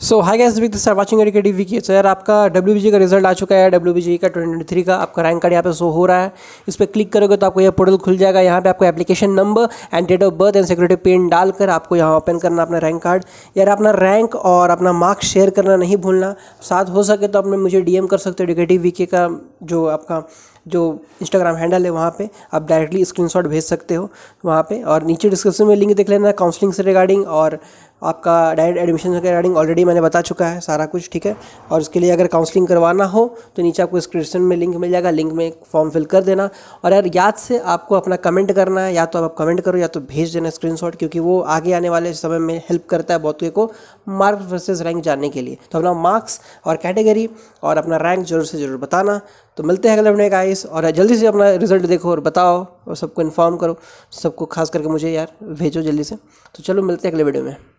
so hi guys with sir watching adequate we की sir आपका W का result आ चुका है डब्ल्यू का ट्वेंटी थ्री का आपका रैंक कार्ड यहाँ पे शो हो रहा है इस पर क्लिक करोगे तो आपको यह पोर्टल खुल जाएगा यहाँ पे आपको application number and date of birth and security pin डालकर आपको यहाँ ओपन करना अपना रैंक कार्ड यार अपना रैंक और अपना मार्क्स शेयर करना नहीं भूलना साथ हो सके तो आप मुझे डी कर सकते हो एडिकेटिव वी का जो आपका जो इंस्टाग्राम हैंडल है वहाँ पे आप डायरेक्टली स्क्रीनशॉट भेज सकते हो वहाँ पे और नीचे डिस्क्रिप्शन में लिंक देख लेना काउंसलिंग से रिगार्डिंग और आपका डायरेक्ट एडमिशन के रिगार्डिंग ऑलरेडी मैंने बता चुका है सारा कुछ ठीक है और उसके लिए अगर काउंसलिंग करवाना हो तो नीचे आपको डिस्क्रिप्शन में लिंक मिल जाएगा लिंक में फॉर्म फिल कर देना और यार याद से आपको अपना कमेंट करना है या तो आप कमेंट करो या तो भेज देना स्क्रीन क्योंकि वो आगे आने वाले समय में हेल्प करता है बहुत को मार्क वर्सेज रैंक जानने के लिए तो अपना मार्क्स और कैटेगरी और अपना रैंक जरूर से ज़रूर बताना तो मिलते हैं अगले अपने का आइस और जल्दी से अपना रिजल्ट देखो और बताओ और सबको इन्फॉर्म करो सबको खास करके मुझे यार भेजो जल्दी से तो चलो मिलते हैं अगले वीडियो में